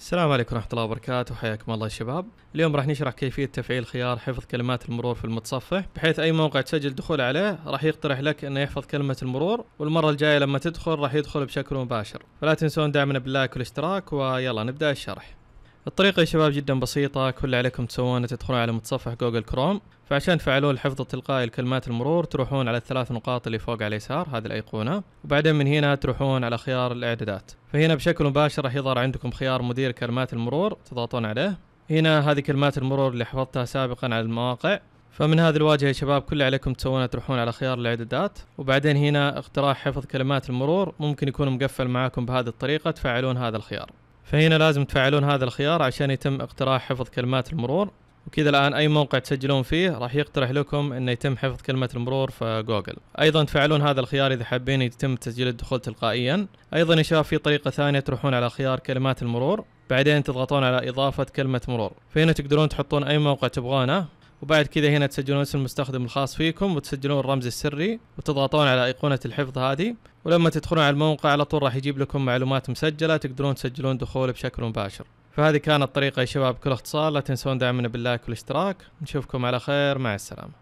السلام عليكم ورحمة الله وبركاته حياكم الله يا شباب اليوم راح نشرح كيفية تفعيل خيار حفظ كلمات المرور في المتصفح بحيث أي موقع تسجل دخول عليه راح يقترح لك أنه يحفظ كلمة المرور والمرة الجاية لما تدخل راح يدخل بشكل مباشر فلا تنسون دعمنا باللايك والاشتراك ويلا نبدأ الشرح الطريقة يا شباب جدا بسيطة كل عليكم تسوونه تدخلون على متصفح جوجل كروم فعشان تفعلون الحفظ التلقائي لكلمات المرور تروحون على الثلاث نقاط اللي فوق على اليسار هذه الأيقونة وبعدين من هنا تروحون على خيار الإعدادات فهنا بشكل مباشر راح يظهر عندكم خيار مدير كلمات المرور تضغطون عليه هنا هذه كلمات المرور اللي حفظتها سابقا على المواقع فمن هذه الواجهة يا شباب كل اللي عليكم تسوونه تروحون على خيار الإعدادات وبعدين هنا اقتراح حفظ كلمات المرور ممكن يكون مقفل معاكم بهذه الطريقة تفعلون هذا الخيار فهنا لازم تفعلون هذا الخيار عشان يتم اقتراح حفظ كلمات المرور وكذا الان اي موقع تسجلون فيه راح يقترح لكم انه يتم حفظ كلمه المرور في جوجل ايضا تفعلون هذا الخيار اذا حابين يتم تسجيل الدخول تلقائيا ايضا يا شباب في طريقه ثانيه تروحون على خيار كلمات المرور بعدين تضغطون على اضافه كلمه مرور فهنا تقدرون تحطون اي موقع تبغونه وبعد كذا هنا تسجلون اسم المستخدم الخاص فيكم وتسجلون الرمز السري وتضغطون على أيقونة الحفظ هذه ولما تدخلون على الموقع على طول راح يجيب لكم معلومات مسجله تقدرون تسجلون دخول بشكل مباشر فهذه كانت طريقه يا شباب كل اختصار لا تنسون دعمنا باللايك والاشتراك نشوفكم على خير مع السلامه